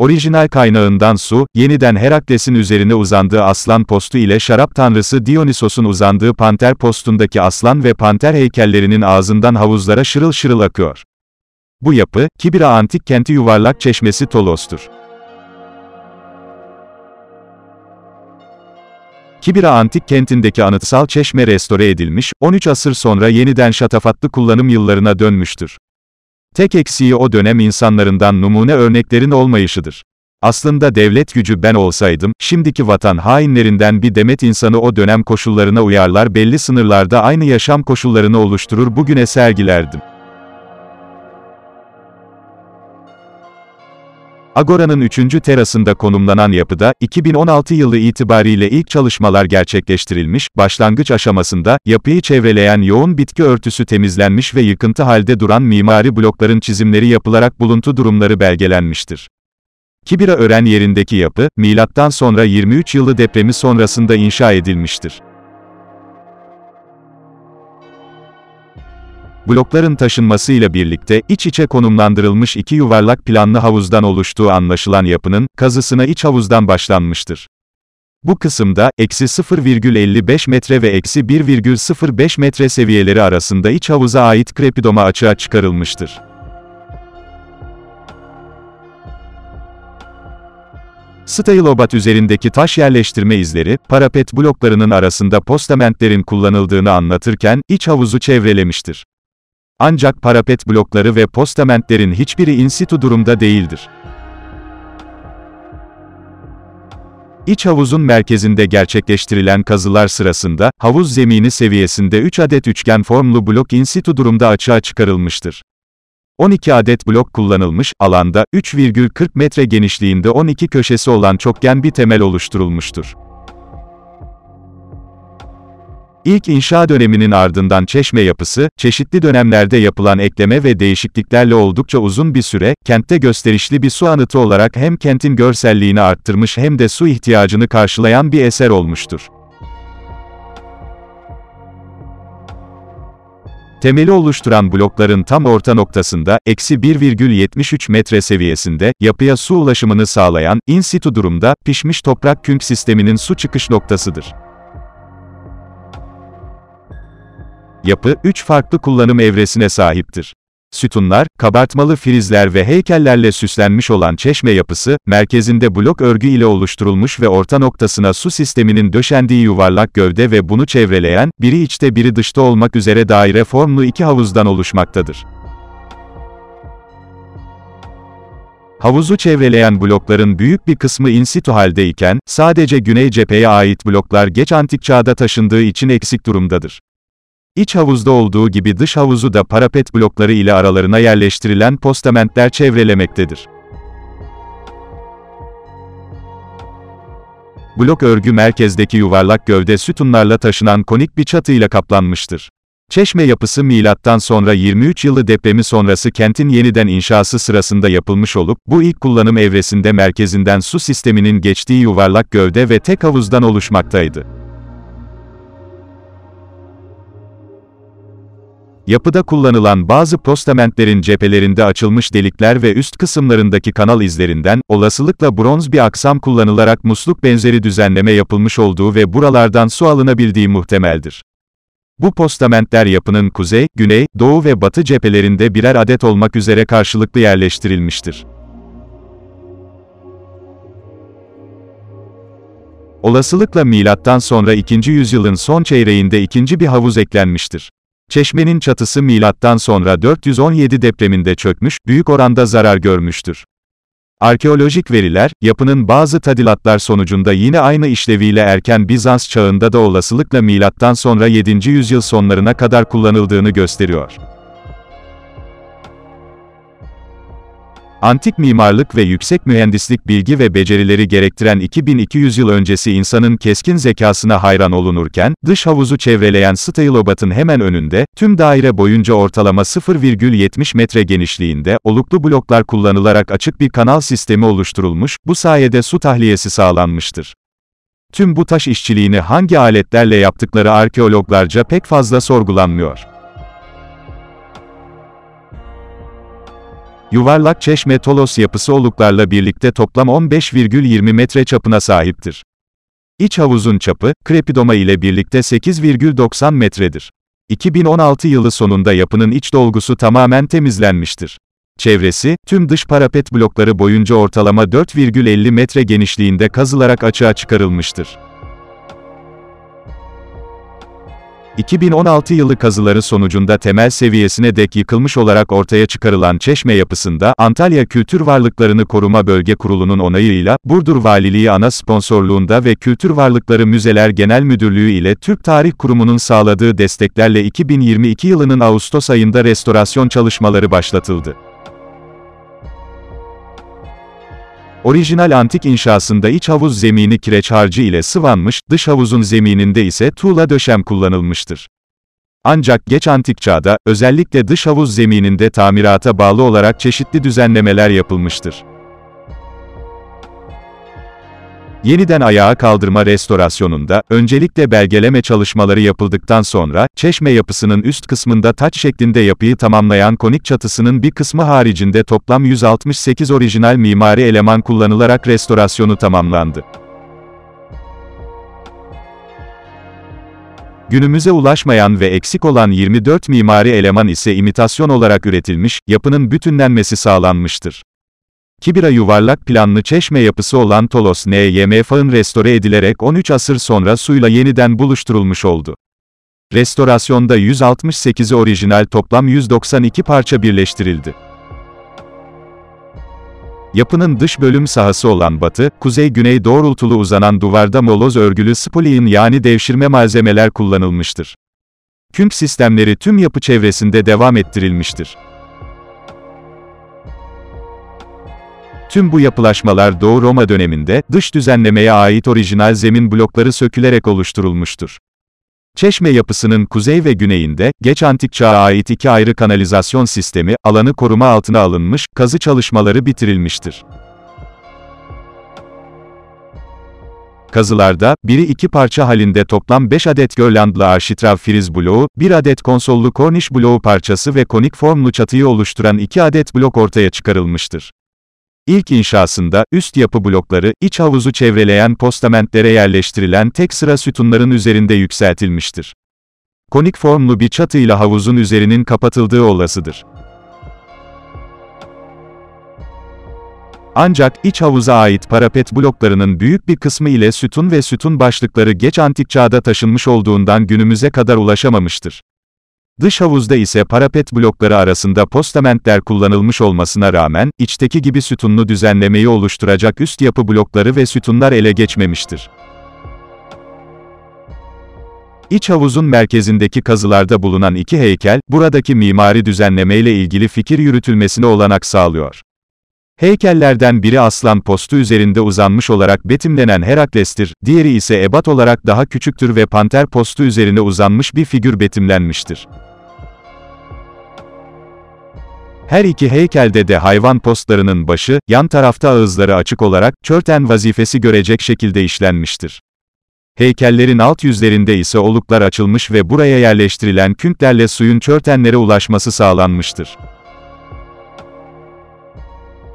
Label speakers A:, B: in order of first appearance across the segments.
A: Orijinal kaynağından su, yeniden Herakles'in üzerine uzandığı aslan postu ile şarap tanrısı Dionysos'un uzandığı panter postundaki aslan ve panter heykellerinin ağzından havuzlara şırıl şırıl akıyor. Bu yapı, Kibira antik kenti yuvarlak çeşmesi Tolos'tur. Kibira antik kentindeki anıtsal çeşme restore edilmiş, 13 asır sonra yeniden şatafatlı kullanım yıllarına dönmüştür. Tek eksiği o dönem insanlarından numune örneklerin olmayışıdır. Aslında devlet gücü ben olsaydım, şimdiki vatan hainlerinden bir demet insanı o dönem koşullarına uyarlar belli sınırlarda aynı yaşam koşullarını oluşturur bugüne sergilerdim. Agora'nın 3. terasında konumlanan yapıda, 2016 yılı itibariyle ilk çalışmalar gerçekleştirilmiş, başlangıç aşamasında, yapıyı çevreleyen yoğun bitki örtüsü temizlenmiş ve yıkıntı halde duran mimari blokların çizimleri yapılarak buluntu durumları belgelenmiştir. Kibira Ören yerindeki yapı, milattan sonra 23 yılı depremi sonrasında inşa edilmiştir. blokların taşınmasıyla birlikte iç içe konumlandırılmış iki yuvarlak planlı havuzdan oluştuğu anlaşılan yapının, kazısına iç havuzdan başlanmıştır. Bu kısımda, eksi 0,55 metre ve eksi 1,05 metre seviyeleri arasında iç havuza ait krepidoma açığa çıkarılmıştır. Steilobat üzerindeki taş yerleştirme izleri, parapet bloklarının arasında postamentlerin kullanıldığını anlatırken, iç havuzu çevrelemiştir. Ancak parapet blokları ve postamentlerin hiçbiri insitu durumda değildir. İç havuzun merkezinde gerçekleştirilen kazılar sırasında, havuz zemini seviyesinde 3 adet üçgen formlu blok insitu durumda açığa çıkarılmıştır. 12 adet blok kullanılmış, alanda, 3,40 metre genişliğinde 12 köşesi olan çokgen bir temel oluşturulmuştur. İlk inşa döneminin ardından çeşme yapısı, çeşitli dönemlerde yapılan ekleme ve değişikliklerle oldukça uzun bir süre, kentte gösterişli bir su anıtı olarak hem kentin görselliğini arttırmış hem de su ihtiyacını karşılayan bir eser olmuştur. Temeli oluşturan blokların tam orta noktasında, eksi 1,73 metre seviyesinde, yapıya su ulaşımını sağlayan, in situ durumda, pişmiş toprak künk sisteminin su çıkış noktasıdır. Yapı, üç farklı kullanım evresine sahiptir. Sütunlar, kabartmalı frizler ve heykellerle süslenmiş olan çeşme yapısı, merkezinde blok örgü ile oluşturulmuş ve orta noktasına su sisteminin döşendiği yuvarlak gövde ve bunu çevreleyen, biri içte biri dışta olmak üzere daire formlu iki havuzdan oluşmaktadır. Havuzu çevreleyen blokların büyük bir kısmı in situ haldeyken, sadece güney cepheye ait bloklar geç antik çağda taşındığı için eksik durumdadır. İç havuzda olduğu gibi dış havuzu da parapet blokları ile aralarına yerleştirilen postamentler çevrelemektedir. Blok örgü merkezdeki yuvarlak gövde sütunlarla taşınan konik bir çatıyla kaplanmıştır. Çeşme yapısı milattan sonra 23 yılı depremi sonrası kentin yeniden inşası sırasında yapılmış olup bu ilk kullanım evresinde merkezinden su sisteminin geçtiği yuvarlak gövde ve tek havuzdan oluşmaktaydı. Yapıda kullanılan bazı postamentlerin cephelerinde açılmış delikler ve üst kısımlarındaki kanal izlerinden, olasılıkla bronz bir aksam kullanılarak musluk benzeri düzenleme yapılmış olduğu ve buralardan su alınabildiği muhtemeldir. Bu postamentler yapının kuzey, güney, doğu ve batı cephelerinde birer adet olmak üzere karşılıklı yerleştirilmiştir. Olasılıkla milattan sonra 2. yüzyılın son çeyreğinde ikinci bir havuz eklenmiştir. Çeşmenin çatısı milattan sonra 417 depreminde çökmüş, büyük oranda zarar görmüştür. Arkeolojik veriler, yapının bazı tadilatlar sonucunda yine aynı işleviyle erken Bizans çağında da olasılıkla milattan sonra 7. yüzyıl sonlarına kadar kullanıldığını gösteriyor. Antik mimarlık ve yüksek mühendislik bilgi ve becerileri gerektiren 2200 yıl öncesi insanın keskin zekasına hayran olunurken, dış havuzu çevreleyen Steilobat'ın hemen önünde, tüm daire boyunca ortalama 0,70 metre genişliğinde, oluklu bloklar kullanılarak açık bir kanal sistemi oluşturulmuş, bu sayede su tahliyesi sağlanmıştır. Tüm bu taş işçiliğini hangi aletlerle yaptıkları arkeologlarca pek fazla sorgulanmıyor. Yuvarlak çeşme Tolos yapısı oluklarla birlikte toplam 15,20 metre çapına sahiptir. İç havuzun çapı, krepidoma ile birlikte 8,90 metredir. 2016 yılı sonunda yapının iç dolgusu tamamen temizlenmiştir. Çevresi, tüm dış parapet blokları boyunca ortalama 4,50 metre genişliğinde kazılarak açığa çıkarılmıştır. 2016 yılı kazıları sonucunda temel seviyesine dek yıkılmış olarak ortaya çıkarılan çeşme yapısında, Antalya Kültür Varlıklarını Koruma Bölge Kurulu'nun onayıyla, Burdur Valiliği ana sponsorluğunda ve Kültür Varlıkları Müzeler Genel Müdürlüğü ile Türk Tarih Kurumu'nun sağladığı desteklerle 2022 yılının Ağustos ayında restorasyon çalışmaları başlatıldı. Orijinal antik inşasında iç havuz zemini kireç harcı ile sıvanmış, dış havuzun zemininde ise tuğla döşem kullanılmıştır. Ancak geç antik çağda, özellikle dış havuz zemininde tamirata bağlı olarak çeşitli düzenlemeler yapılmıştır. Yeniden ayağa kaldırma restorasyonunda, öncelikle belgeleme çalışmaları yapıldıktan sonra, çeşme yapısının üst kısmında taç şeklinde yapıyı tamamlayan konik çatısının bir kısmı haricinde toplam 168 orijinal mimari eleman kullanılarak restorasyonu tamamlandı. Günümüze ulaşmayan ve eksik olan 24 mimari eleman ise imitasyon olarak üretilmiş, yapının bütünlenmesi sağlanmıştır. Kibira yuvarlak planlı çeşme yapısı olan Tolos NYM Fağın restore edilerek 13 asır sonra suyla yeniden buluşturulmuş oldu. Restorasyonda 168'i orijinal toplam 192 parça birleştirildi. Yapının dış bölüm sahası olan batı, kuzey-güney doğrultulu uzanan duvarda moloz örgülü spolien yani devşirme malzemeler kullanılmıştır. Küm sistemleri tüm yapı çevresinde devam ettirilmiştir. Tüm bu yapılaşmalar Doğu Roma döneminde, dış düzenlemeye ait orijinal zemin blokları sökülerek oluşturulmuştur. Çeşme yapısının kuzey ve güneyinde, geç antik çağa ait iki ayrı kanalizasyon sistemi, alanı koruma altına alınmış, kazı çalışmaları bitirilmiştir. Kazılarda, biri iki parça halinde toplam 5 adet Görlandlı arşitrav friz bloğu, 1 adet konsollu korniş bloğu parçası ve konik formlu çatıyı oluşturan 2 adet blok ortaya çıkarılmıştır. İlk inşasında, üst yapı blokları, iç havuzu çevreleyen postamentlere yerleştirilen tek sıra sütunların üzerinde yükseltilmiştir. Konik formlu bir çatıyla havuzun üzerinin kapatıldığı olasıdır. Ancak iç havuza ait parapet bloklarının büyük bir kısmı ile sütun ve sütun başlıkları geç antik çağda taşınmış olduğundan günümüze kadar ulaşamamıştır. Dış havuzda ise parapet blokları arasında postamentler kullanılmış olmasına rağmen, içteki gibi sütunlu düzenlemeyi oluşturacak üst yapı blokları ve sütunlar ele geçmemiştir. İç havuzun merkezindeki kazılarda bulunan iki heykel, buradaki mimari düzenlemeyle ilgili fikir yürütülmesine olanak sağlıyor. Heykellerden biri aslan postu üzerinde uzanmış olarak betimlenen Herakles'tir, diğeri ise ebat olarak daha küçüktür ve panter postu üzerine uzanmış bir figür betimlenmiştir. Her iki heykelde de hayvan postlarının başı, yan tarafta ağızları açık olarak, çörten vazifesi görecek şekilde işlenmiştir. Heykellerin alt yüzlerinde ise oluklar açılmış ve buraya yerleştirilen künklerle suyun çörtenlere ulaşması sağlanmıştır.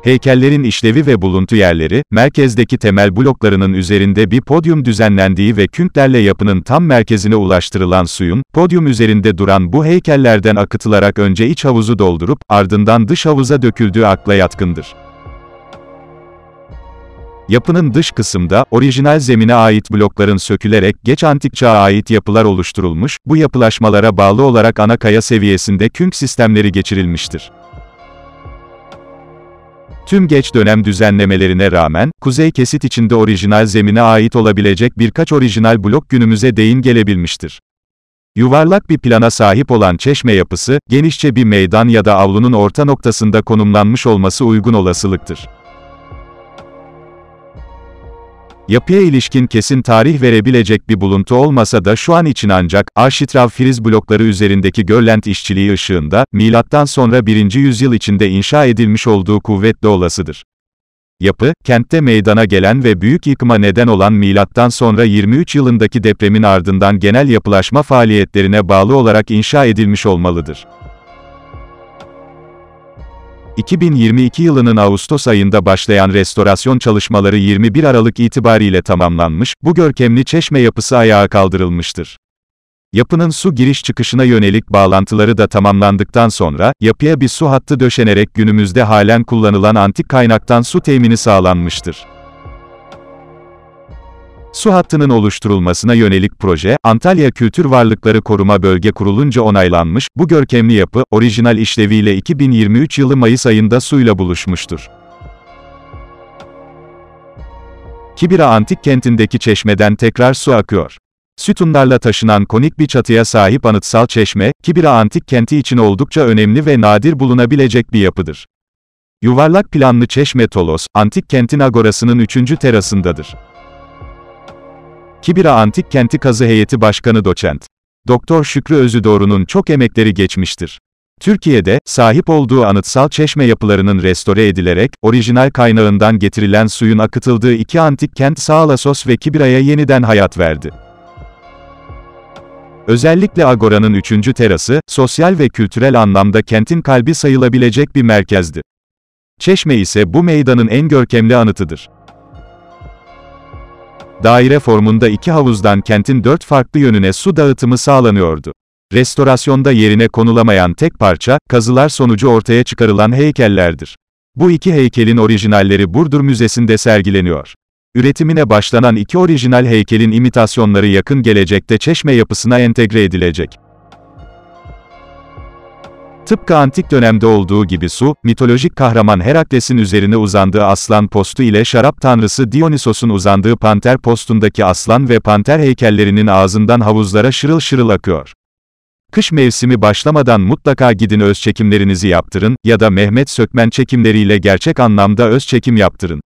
A: Heykellerin işlevi ve buluntu yerleri, merkezdeki temel bloklarının üzerinde bir podyum düzenlendiği ve künklerle yapının tam merkezine ulaştırılan suyun, podyum üzerinde duran bu heykellerden akıtılarak önce iç havuzu doldurup, ardından dış havuza döküldüğü akla yatkındır. Yapının dış kısımda, orijinal zemine ait blokların sökülerek geç antik çağa ait yapılar oluşturulmuş, bu yapılaşmalara bağlı olarak ana kaya seviyesinde künk sistemleri geçirilmiştir. Tüm geç dönem düzenlemelerine rağmen, kuzey kesit içinde orijinal zemine ait olabilecek birkaç orijinal blok günümüze değin gelebilmiştir. Yuvarlak bir plana sahip olan çeşme yapısı, genişçe bir meydan ya da avlunun orta noktasında konumlanmış olması uygun olasılıktır. Yapıya ilişkin kesin tarih verebilecek bir buluntu olmasa da şu an için ancak, arşitrav friz blokları üzerindeki Görlent işçiliği ışığında, milattan sonra 1. yüzyıl içinde inşa edilmiş olduğu kuvvetli olasıdır. Yapı, kentte meydana gelen ve büyük yıkıma neden olan milattan sonra 23 yılındaki depremin ardından genel yapılaşma faaliyetlerine bağlı olarak inşa edilmiş olmalıdır. 2022 yılının Ağustos ayında başlayan restorasyon çalışmaları 21 Aralık itibariyle tamamlanmış, bu görkemli çeşme yapısı ayağa kaldırılmıştır. Yapının su giriş çıkışına yönelik bağlantıları da tamamlandıktan sonra, yapıya bir su hattı döşenerek günümüzde halen kullanılan antik kaynaktan su temini sağlanmıştır. Su hattının oluşturulmasına yönelik proje, Antalya Kültür Varlıkları Koruma Bölge Kurulunca onaylanmış, bu görkemli yapı, orijinal işleviyle 2023 yılı Mayıs ayında suyla buluşmuştur. Kibira Antik Kenti'ndeki çeşmeden tekrar su akıyor. Sütunlarla taşınan konik bir çatıya sahip anıtsal çeşme, Kibira Antik Kenti için oldukça önemli ve nadir bulunabilecek bir yapıdır. Yuvarlak planlı çeşme Tolos, antik kentin agorasının 3. terasındadır. Kibira Antik Kenti Kazı Heyeti Başkanı Doçent. Doktor Şükrü Özüdoğru'nun çok emekleri geçmiştir. Türkiye'de, sahip olduğu anıtsal çeşme yapılarının restore edilerek, orijinal kaynağından getirilen suyun akıtıldığı iki antik kent Sağlasos ve Kibira'ya yeniden hayat verdi. Özellikle Agora'nın üçüncü terası, sosyal ve kültürel anlamda kentin kalbi sayılabilecek bir merkezdi. Çeşme ise bu meydanın en görkemli anıtıdır daire formunda iki havuzdan kentin dört farklı yönüne su dağıtımı sağlanıyordu. Restorasyonda yerine konulamayan tek parça, kazılar sonucu ortaya çıkarılan heykellerdir. Bu iki heykelin orijinalleri Burdur Müzesi'nde sergileniyor. Üretimine başlanan iki orijinal heykelin imitasyonları yakın gelecekte çeşme yapısına entegre edilecek. Tıpkı antik dönemde olduğu gibi su, mitolojik kahraman Herakles'in üzerine uzandığı aslan postu ile şarap tanrısı Dionysos'un uzandığı panter postundaki aslan ve panter heykellerinin ağzından havuzlara şırıl şırıl akıyor. Kış mevsimi başlamadan mutlaka gidin öz çekimlerinizi yaptırın ya da Mehmet Sökmen çekimleriyle gerçek anlamda öz çekim yaptırın.